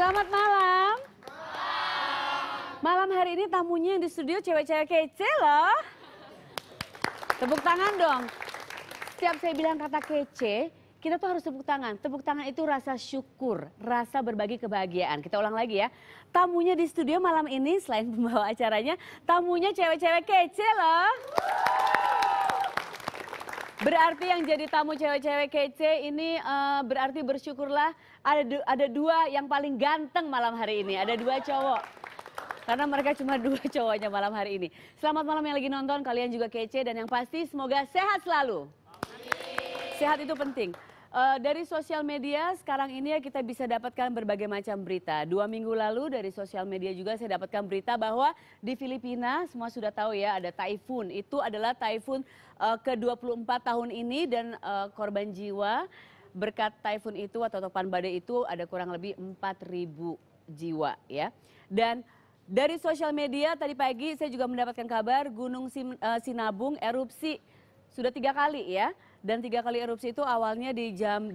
Selamat malam. malam. Malam hari ini tamunya yang di studio cewek-cewek kece loh. Tepuk tangan dong. Setiap saya bilang kata kece, kita tuh harus tepuk tangan. Tepuk tangan itu rasa syukur, rasa berbagi kebahagiaan. Kita ulang lagi ya. Tamunya di studio malam ini selain pembawa acaranya, tamunya cewek-cewek kece loh. Berarti yang jadi tamu cewek-cewek kece ini uh, berarti bersyukurlah ada du ada dua yang paling ganteng malam hari ini. Ada dua cowok. Karena mereka cuma dua cowoknya malam hari ini. Selamat malam yang lagi nonton, kalian juga kece dan yang pasti semoga sehat selalu. Sehat itu penting. Uh, dari sosial media sekarang ini ya kita bisa dapatkan berbagai macam berita. Dua minggu lalu dari sosial media juga saya dapatkan berita bahwa di Filipina semua sudah tahu ya ada typhoon. Itu adalah typhoon uh, eh, ke-24 tahun ini dan uh, korban jiwa berkat typhoon itu atau topan badai itu ada kurang lebih 4.000 jiwa ya. Dan dari sosial media tadi pagi saya juga mendapatkan kabar Gunung Sinabung erupsi sudah tiga kali ya, dan tiga kali erupsi itu awalnya di jam 2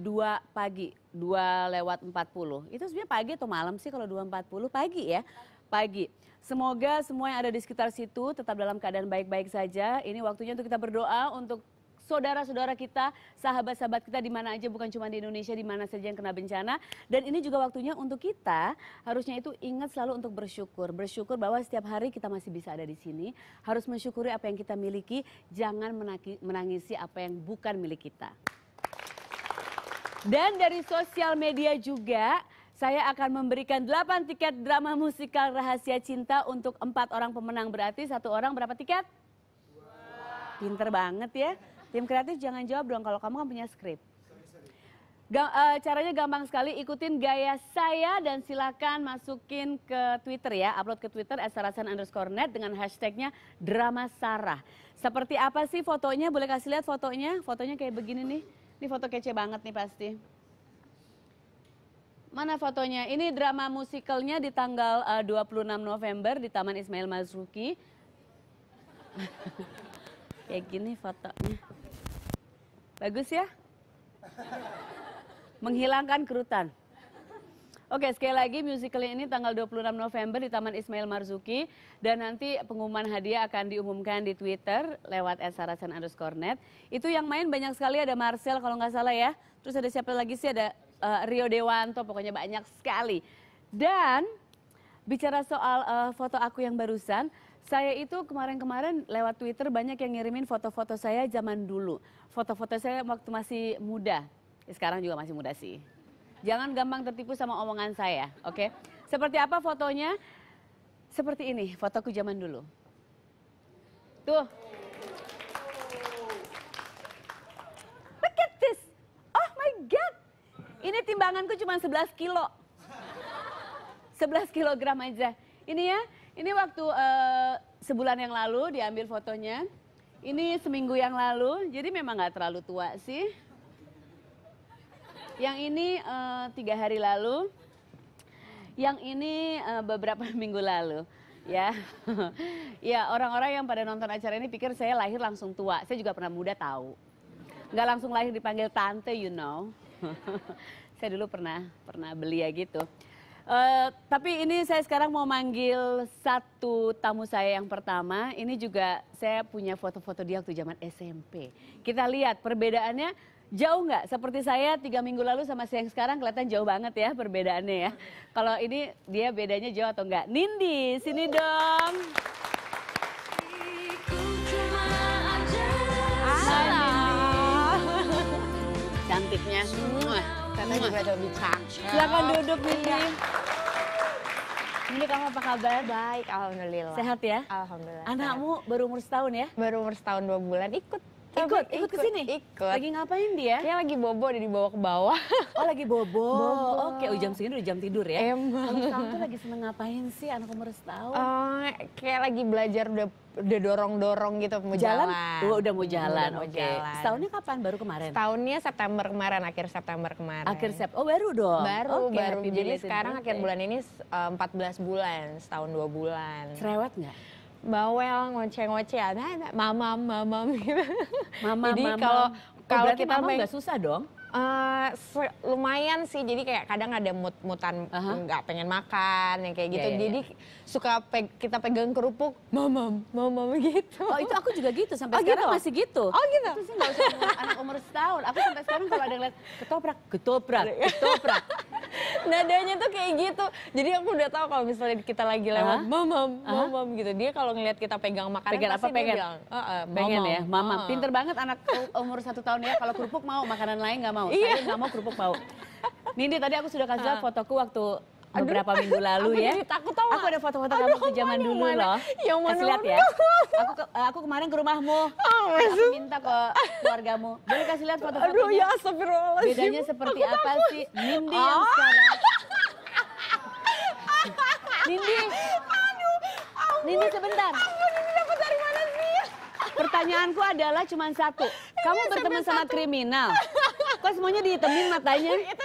pagi, 2 lewat 40. Itu sebenarnya pagi atau malam sih kalau 2.40? Pagi ya, pagi. Semoga semua yang ada di sekitar situ tetap dalam keadaan baik-baik saja. Ini waktunya untuk kita berdoa untuk saudara-saudara kita, sahabat-sahabat kita di mana aja, bukan cuma di Indonesia, di mana saja yang kena bencana. Dan ini juga waktunya untuk kita, harusnya itu ingat selalu untuk bersyukur. Bersyukur bahwa setiap hari kita masih bisa ada di sini. Harus mensyukuri apa yang kita miliki, jangan menangisi apa yang bukan milik kita. Dan dari sosial media juga, saya akan memberikan 8 tiket drama musikal Rahasia Cinta untuk empat orang pemenang. Berarti satu orang berapa tiket? Pinter banget ya. Tim kreatif jangan jawab dong kalau kamu kan punya skrip. Gam, uh, eh, caranya gampang sekali, ikutin gaya saya dan silakan masukin ke Twitter ya, upload ke Twitter @sarasan underscore net dengan hashtagnya drama Sarah. Seperti apa sih fotonya? Boleh kasih lihat fotonya? Fotonya kayak begini nih. Ini foto kece banget nih pasti. Mana fotonya? Ini drama musikalnya di tanggal eh, uh, 26 November di Taman Ismail Marzuki. kayak gini fotonya. Bagus ya? Menghilangkan kerutan. Oke, sekali lagi musical ini tanggal 26 November di Taman Ismail Marzuki. Dan nanti pengumuman hadiah akan diumumkan di Twitter lewat sarasan underscore net. Itu yang main banyak sekali ada Marcel kalau nggak salah ya. Terus ada siapa lagi sih ada uh, Rio Dewanto, pokoknya banyak sekali. Dan bicara soal uh, foto aku yang barusan, saya itu kemarin-kemarin lewat Twitter banyak yang ngirimin foto-foto saya zaman dulu. Foto-foto saya waktu masih muda. Ya, sekarang juga masih muda sih. Jangan gampang tertipu sama omongan saya, oke? Okay? Seperti apa fotonya? Seperti ini, fotoku zaman dulu. Tuh. Look at this. Oh my God. Ini timbanganku cuma 11 kilo. 11 kilogram aja. Ini ya, ini waktu uh, sebulan yang lalu diambil fotonya. Ini seminggu yang lalu, jadi memang gak terlalu tua sih. Yang ini uh, tiga hari lalu. Yang ini uh, beberapa minggu lalu. Ya, ya orang-orang yang pada nonton acara ini pikir saya lahir langsung tua. Saya juga pernah muda tahu. Gak langsung lahir dipanggil tante, you know. saya dulu pernah pernah belia gitu. Eh, tapi ini saya sekarang mau manggil satu tamu saya yang pertama. Ini juga saya punya foto-foto dia waktu zaman SMP. Kita lihat perbedaannya jauh nggak? Seperti saya tiga minggu lalu sama saya yang sekarang kelihatan jauh banget ya perbedaannya ya. Kalau ini dia bedanya jauh atau nggak? Nindi, sini dong. cantiknya. Karena juga ada Silakan duduk Windy. Ini kamu apa kabar? Baik, Alhamdulillah. Sehat ya? Alhamdulillah. Anakmu baru umur setahun ya? Baru umur setahun dua bulan ikut ikut, ikut, ke sini, Ikut. Lagi ngapain dia? Kayaknya lagi bobo, dia dibawa ke bawah. Oh lagi bobo. bobo. Oke, oh, jam segini udah jam tidur ya? Emang. Kamu lagi seneng ngapain sih anak umur setahun? Uh, kayak lagi belajar udah udah dorong-dorong gitu mau jalan. jalan. Oh, udah mau jalan, oke. Okay. Jalan. Setahunnya kapan? Baru kemarin? Setahunnya September kemarin, akhir September kemarin. Akhir September, oh baru dong? Baru, okay, baru. Jadi sekarang akhir bulan ini eh, empat belas bulan, setahun dua bulan. Cerewet nggak? bawel ngoceh-ngoceh ada mamam mamam gitu. Mama, Jadi kalau kalau oh, kita memang nggak susah dong. Uh, lumayan sih jadi kayak kadang ada mut-mutan nggak uh -huh. pengen makan yang kayak iya, gitu yeah, yeah, jadi yeah. suka pe kita pegang kerupuk mamam mamam gitu oh itu aku juga gitu sampai oh, sekarang gitu? masih gitu oh gitu itu sih nggak usah anak ah, umur setahun aku sampai sekarang kalau ada yang lihat ketoprak ketoprak iya. ketoprak nadanya tuh kayak gitu jadi aku udah tahu kalau misalnya kita lagi lewat mom mom mom mom gitu dia kalau ngelihat kita pegang makanan pegang apa pegang bilang, uh, uh, pengen ya mama pinter banget anak umur satu tahun ya kalau kerupuk mau makanan lain nggak mau iya. saya nggak mau kerupuk mau Nindi tadi aku sudah kasih uh. fotoku waktu beberapa Aduh. minggu lalu aku ya. Takut tau Aku ada foto-foto kamu zaman dulu ya mana? loh. Yang mana? Kasih lihat ya. Aku ke, aku kemarin ke rumahmu. Oh, aku minta ke keluargamu. Boleh kasih lihat foto foto Aduh ya astagfirullahaladzim. Bedanya seperti aku apa takut. sih? Nindi oh. yang ah. sekarang. Nindi. Aduh. Nindi sebentar. Pertanyaanku adalah cuma satu. Kamu berteman sama kriminal. Kok semuanya dihitemin matanya? Iya,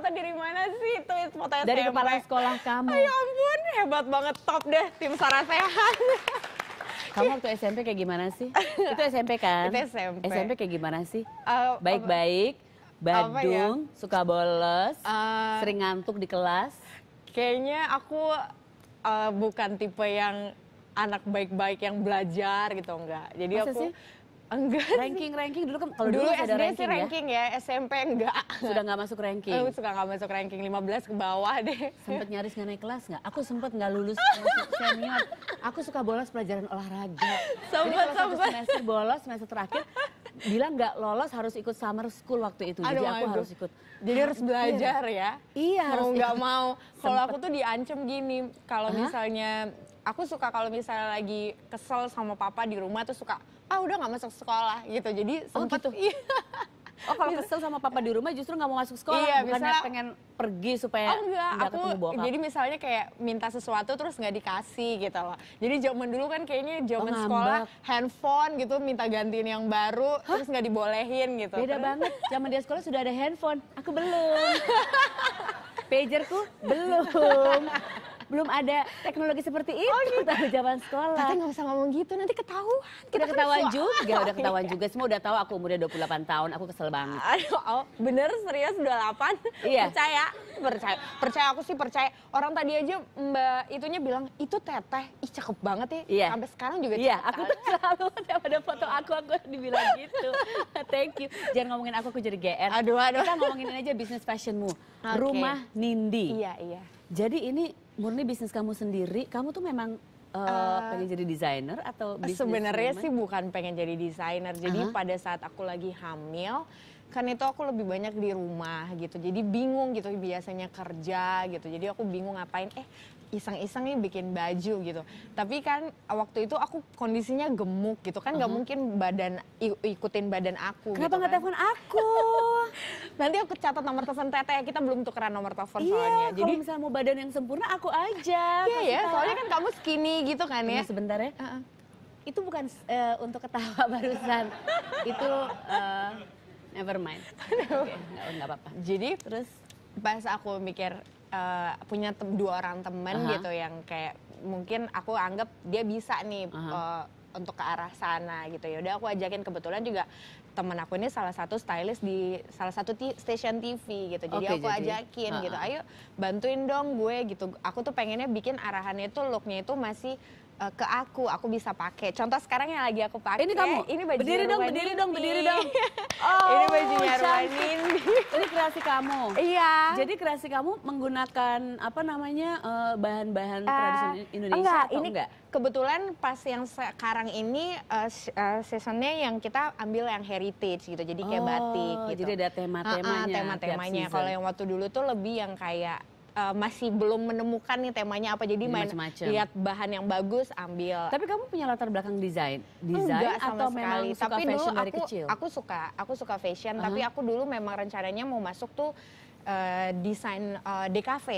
foto dari mana sih itu foto SMP? Dari kepala sekolah kamu. Ya ampun, hebat banget top deh tim Sarasehan. Kamu waktu SMP kayak gimana sih? Itu SMP kan? Itu SMP. SMP kayak gimana sih? Uh, baik-baik, badung, ya? suka bolos, uh, sering ngantuk di kelas. Kayaknya aku uh, bukan tipe yang anak baik-baik yang belajar gitu enggak. Jadi Masa aku sih? Enggak. Ranking ranking dulu kan kalau dulu, dulu SD ada ranking, sih ranking ya. ya. SMP enggak. Sudah nggak masuk ranking. Uh, suka nggak masuk ranking 15 ke bawah deh. Sempet nyaris nggak naik kelas nggak? Aku sempet nggak lulus senior. Aku suka bolos pelajaran olahraga. Sempet sempet. semester bolos semester terakhir bilang nggak lolos harus ikut summer school waktu itu. Aduh, Jadi aku aduh. harus ikut. Jadi harus iya. belajar ya. Iya. harus nggak mau. Kalau aku tuh diancam gini, kalau misalnya aku suka kalau misalnya lagi kesel sama papa di rumah tuh suka ah udah nggak masuk sekolah gitu jadi sempat oh, gitu. Iya. Oh kalau kesel sama papa di rumah justru nggak mau masuk sekolah, iya, bukannya misalnya, pengen pergi supaya oh enggak, gak aku, ketemu bokap. Jadi misalnya kayak minta sesuatu terus nggak dikasih gitu loh. Jadi zaman dulu kan kayaknya zaman oh, sekolah handphone gitu minta gantiin yang baru Hah? terus nggak dibolehin gitu. Beda terus. banget, zaman dia sekolah sudah ada handphone, aku belum. Pagerku belum belum ada teknologi seperti itu oh, gitu. zaman sekolah. Tapi nggak usah ngomong gitu, nanti ketahuan. Kita udah kan ketahuan kan juga, udah ketahuan iya. juga. Semua udah tahu aku umurnya 28 tahun, aku kesel banget. Aduh, oh, bener serius 28? Iya. Percaya? Percaya. Percaya aku sih percaya. Orang tadi aja Mbak itunya bilang, itu teteh, ih cakep banget ya. Iya. Sampai sekarang juga Iya, aku kan? tuh selalu ada foto aku, aku dibilang gitu. Thank you. Jangan ngomongin aku, aku jadi GR. Aduh, aduh. Kita ngomongin aja bisnis fashionmu. Okay. Rumah Nindi. Iya, iya. Jadi ini murni bisnis kamu sendiri, kamu tuh memang Uh, uh, pengen jadi desainer atau sebenarnya sih bukan pengen jadi desainer jadi uh -huh. pada saat aku lagi hamil kan itu aku lebih banyak di rumah gitu jadi bingung gitu biasanya kerja gitu jadi aku bingung ngapain eh iseng-iseng nih bikin baju gitu. Tapi kan eh, waktu itu aku kondisinya gemuk gitu kan nggak uh mhm. -huh. mungkin badan ikutin badan aku. Kenapa gitu nggak gitu kan. telepon aku? Nanti aku catat nomor telepon teteh ya, kita belum tukeran nomor telepon iya, soalnya. Jadi misalnya mau badan yang sempurna aku aja. Iya ya, soalnya kan kamu skinny gitu kan ya. sebentar ya. Uh -uh. Itu bukan uh, untuk ketawa barusan. itu uh, never mind. Okay, nggak apa-apa. Jadi terus pas aku mikir uh, punya dua orang temen uh -huh. gitu yang kayak mungkin aku anggap dia bisa nih uh -huh. uh, untuk ke arah sana gitu ya udah aku ajakin kebetulan juga temen aku ini salah satu stylist di salah satu stasiun TV gitu jadi okay, aku jadi, ajakin uh -huh. gitu ayo bantuin dong gue gitu aku tuh pengennya bikin arahannya itu looknya itu masih uh, ke aku, aku bisa pakai. Contoh sekarang yang lagi aku pakai. Ini kamu. Ini baju berdiri dong, berdiri dong, berdiri dong. Oh, ini baju Rumanin. Ini kreasi kamu. Iya. Jadi kreasi kamu menggunakan apa namanya eh, bahan-bahan uh, tradisional Indonesia enggak, atau ini enggak? Kebetulan pas yang sekarang ini uh, uh, seasonnya yang kita ambil yang heritage gitu, jadi kayak oh, batik. Gitu. Jadi ada tema-temanya. Uh, uh, tema-temanya. Kalau yang waktu dulu tuh lebih yang kayak uh, masih belum menemukan nih temanya apa jadi main lihat bahan yang bagus ambil tapi kamu punya latar belakang desain desain atau sama atau sekali. suka tapi fashion dulu aku, kecil aku suka aku suka fashion uh-huh. tapi aku dulu memang rencananya mau masuk tuh Eh, desain uh, eh, DKV,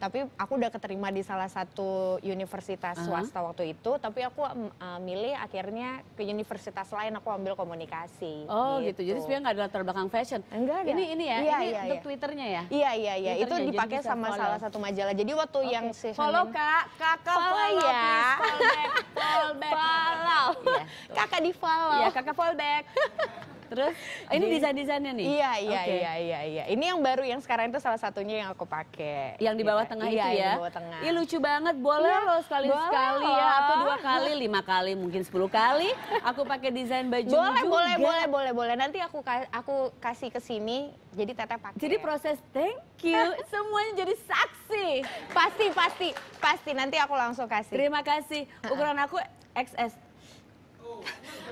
tapi aku udah keterima di salah satu universitas uh -huh. swasta waktu itu, tapi aku uh, milih akhirnya ke universitas lain aku ambil komunikasi. Oh gitu, gitu. jadi sebenarnya nggak ada latar belakang fashion. Enggak ada. Ini ini ya, iya, ini iya, untuk iya. twitternya ya. Iya iya iya, itu dipakai sama follow. salah satu majalah. Jadi waktu okay. yang session follow kak, kakak follow, follow ya. Please, follow back, follow back. follow. Yeah, kakak di follow. Ya kakak follow back. Terus ini desain-desainnya nih? Iya, iya, okay. iya, iya, iya. Ini yang baru yang sekarang itu salah satunya yang aku pakai. Yang di bawah iya, tengah iya, itu ya? Iya, di bawah tengah. Iya, lucu banget. Boleh iya, loh sekali-sekali ya. Atau dua kali, lima kali, mungkin sepuluh kali. Aku pakai desain baju boleh, juga. Boleh, boleh, boleh, boleh. Nanti aku aku kasih ke sini, jadi teteh pakai. Jadi proses thank you. Semuanya jadi saksi. Pasti, pasti, pasti. Nanti aku langsung kasih. Terima kasih. Ukuran aku XS.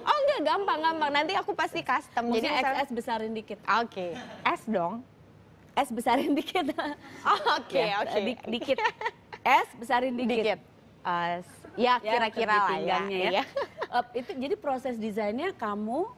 Oh enggak gampang gampang. Nanti aku pasti custom. Maksudnya Jadi misalnya... XS besarin dikit. Oke. Okay. S dong. S besarin dikit. Oh, oke iya, oke. dikit. S besarin dikit. dikit. Uh, ya kira-kira ya, lah ya. ya. Uh, itu jadi proses desainnya kamu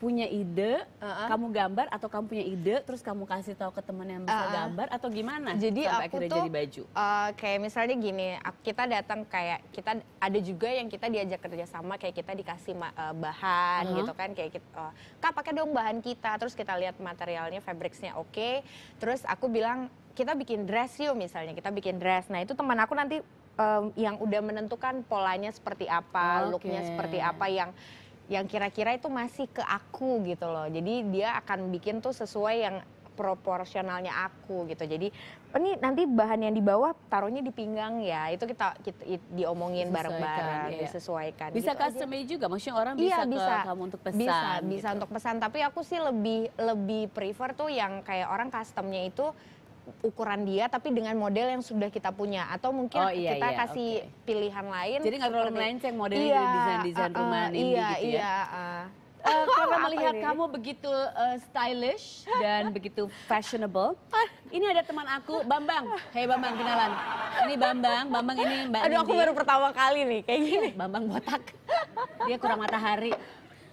punya ide, uh-huh. kamu gambar atau kamu punya ide terus kamu kasih tahu ke teman yang bisa uh-huh. gambar atau gimana? Jadi sampai aku akhirnya tuh, jadi baju. Uh, kayak misalnya gini, kita datang kayak kita ada juga yang kita diajak kerjasama kayak kita dikasih uh, bahan uh-huh. gitu kan kayak kita, uh, kak pakai dong bahan kita terus kita lihat materialnya, fabricsnya oke, okay. terus aku bilang kita bikin dress yuk misalnya kita bikin dress. Nah itu teman aku nanti um, yang udah menentukan polanya seperti apa, okay. Oh, looknya seperti apa yang yang kira-kira itu masih ke aku gitu loh. Jadi dia akan bikin tuh sesuai yang proporsionalnya aku gitu. Jadi oh, ini nanti bahan yang di bawah taruhnya di pinggang ya. Itu kita, kita diomongin bareng-bareng, iya. disesuaikan. Bisa gitu custom aja. juga, maksudnya orang bisa, bisa ke kamu untuk pesan. Bisa, gitu. bisa untuk pesan. Tapi aku sih lebih lebih prefer tuh yang kayak orang customnya itu ukuran dia tapi dengan model yang sudah kita punya atau mungkin oh, iya, kita iya, kasih okay. pilihan lain jadi nggak perlu melenceng model iya, desain desain uh, uh, rumah ini gitu iya, gitu ya iya, uh, Uh, karena melihat ini? kamu begitu uh, stylish dan begitu fashionable. Ini ada teman aku, Bambang. Hei Bambang, kenalan. Ini Bambang, Bambang ini Mbak Aduh, Nindi. aku baru pertama kali nih kayak gini. Bambang botak. Dia kurang matahari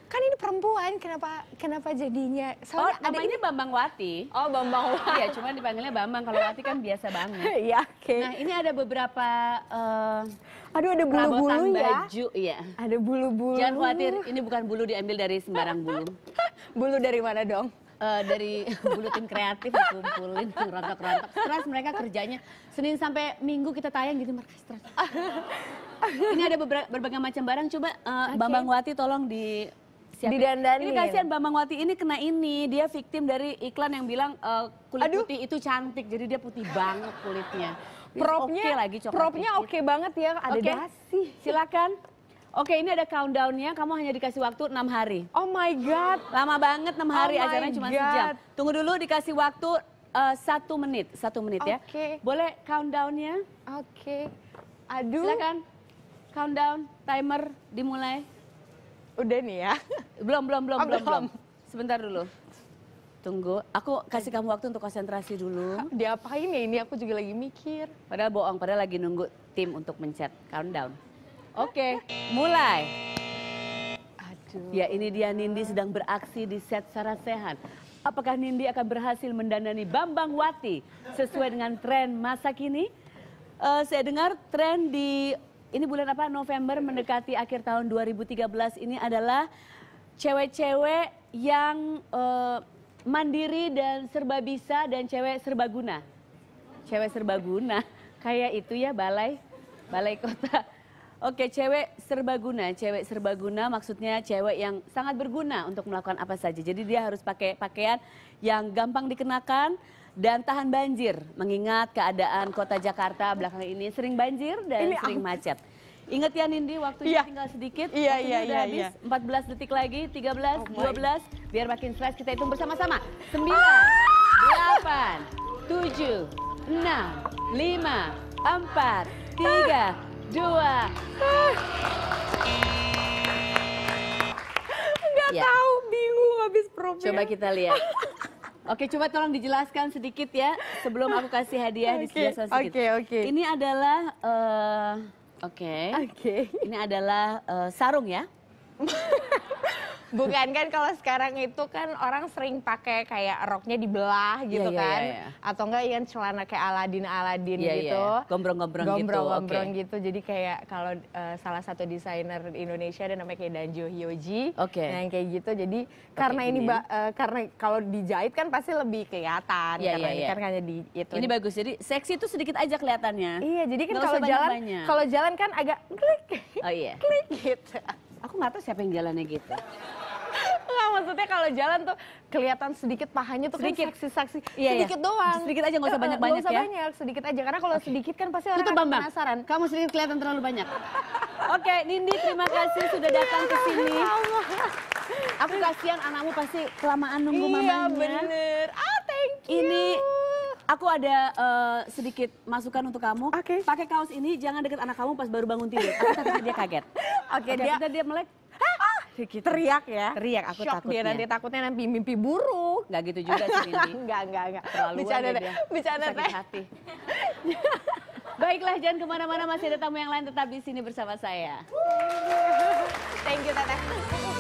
kan ini perempuan kenapa kenapa jadinya soalnya oh, ada ini Bambang Wati oh Bambang Wati ya cuma dipanggilnya Bambang kalau Wati kan biasa banget ya oke okay. nah ini ada beberapa uh, aduh ada bulu bulu ya baju ya ada bulu bulu jangan khawatir ini bukan bulu diambil dari sembarang bulu bulu dari mana dong Uh, dari bulu tim kreatif dikumpulin rontok-rontok terus mereka kerjanya Senin sampai Minggu kita tayang gitu mereka stres ini ada beberapa, berbagai macam barang coba uh, eh, okay. Bambang Wati tolong di di Didandanin. Ya? Ini kasihan Bambang Wati ini kena ini. Dia victim dari iklan yang bilang uh, kulit Aduh. putih itu cantik. Jadi dia putih banget kulitnya. Propnya okay lagi Propnya oke okay banget ya. Ada okay. dasi. Silakan. Oke ini ada countdownnya, kamu hanya dikasih waktu 6 hari. Oh my God. Lama banget 6 hari, oh acaranya cuma sejam. Tunggu dulu dikasih waktu uh, satu menit, satu menit okay. ya. Oke. Boleh countdownnya? Oke. Okay. Aduh. Silakan. Countdown, timer dimulai. Udah nih ya. Belum, belum, oh, belum, belum, belum. Sebentar dulu. Tunggu, aku kasih kamu waktu untuk konsentrasi dulu. Diapain ya ini? Aku juga lagi mikir. Padahal bohong, padahal lagi nunggu tim untuk mencet countdown. Oke, okay, eh. mulai. Aduh. Ya ini dia Nindi sedang beraksi di set Sarasehan. Apakah Nindi akan berhasil mendandani Bambang Wati sesuai dengan tren masa kini? Uh, saya dengar tren di ini bulan apa? November mendekati akhir tahun 2013 ini adalah cewek-cewek yang uh, mandiri dan serba bisa dan cewek serbaguna. Cewek serbaguna kayak itu ya balai balai kota. Oke, cewek serbaguna. Cewek serbaguna maksudnya cewek yang sangat berguna untuk melakukan apa saja. Jadi dia harus pakai pakaian yang gampang dikenakan dan tahan banjir mengingat keadaan kota Jakarta belakang ini sering banjir dan ini sering macet. Ingat ya Nindi, waktunya yeah. tinggal sedikit. Iya, iya, iya. Habis yeah. Iya. 14 detik lagi, 13, oh 12. Biar makin stres kita hitung bersama-sama. 9, ah! 8, 7, 6, 5, 4, 3, 2. Ah. Enggak ya. tahu, bingung habis problem. Coba kita lihat. Oke, coba tolong dijelaskan sedikit ya sebelum aku kasih hadiah okay. sini sedikit. Oke, okay, oke. Okay. Ini adalah uh, oke. Okay. Oke. Okay. Ini adalah uh, sarung ya. Bukan kan kalau sekarang itu kan orang sering pakai kayak roknya dibelah iya, gitu yeah, kan. Yeah, yeah, Atau enggak yang celana kayak Aladin Aladin yeah, gitu. Gombrong-gombrong yeah. gitu. Gombrong-gombrong okay. gitu. Jadi kayak kalau uh, salah satu desainer Indonesia ada namanya kayak Danjo Hyoji. Oke. Okay. Nah, yang kayak gitu. Jadi okay, karena ini, ini uh, karena kalau dijahit kan pasti lebih kelihatan yeah, karena yeah, ini yeah. kan hanya di itu. Ini bagus. Jadi seksi itu sedikit aja kelihatannya. Iya, jadi kan kalau jalan jalan kan agak klik. Oh iya. Yeah. klik gitu aku nggak tahu siapa yang jalannya gitu Nggak maksudnya kalau jalan tuh kelihatan sedikit pahanya tuh kan sedikit. kan saksi-saksi. Iya, iya. sedikit iya. doang. Sedikit aja nggak usah banyak-banyak ya. banyak, sedikit aja. Karena kalau okay. sedikit kan pasti orang akan penasaran. Kamu sedikit kelihatan terlalu banyak. Oke, okay, Nindi terima kasih sudah datang ke sini. Ya aku kasihan anakmu pasti kelamaan nunggu iya, mamanya. Iya bener. Ah thank you. Ini Aku ada uh, sedikit masukan untuk kamu. Oke. Okay. Pakai kaos ini jangan deket anak kamu pas baru bangun tidur. Aku takut dia kaget. Oke, okay, dia kita dia melek. Ah, Gitu. Teriak ya? Teriak aku Shock takutnya. dia nanti takutnya nanti mimpi buruk. Gak gitu juga sih Nindi. enggak, enggak, enggak. Terlalu Bicara deh. Bicara deh. hati. Baiklah, jangan kemana-mana. Masih ada tamu yang lain tetap di sini bersama saya. Thank you, Teteh.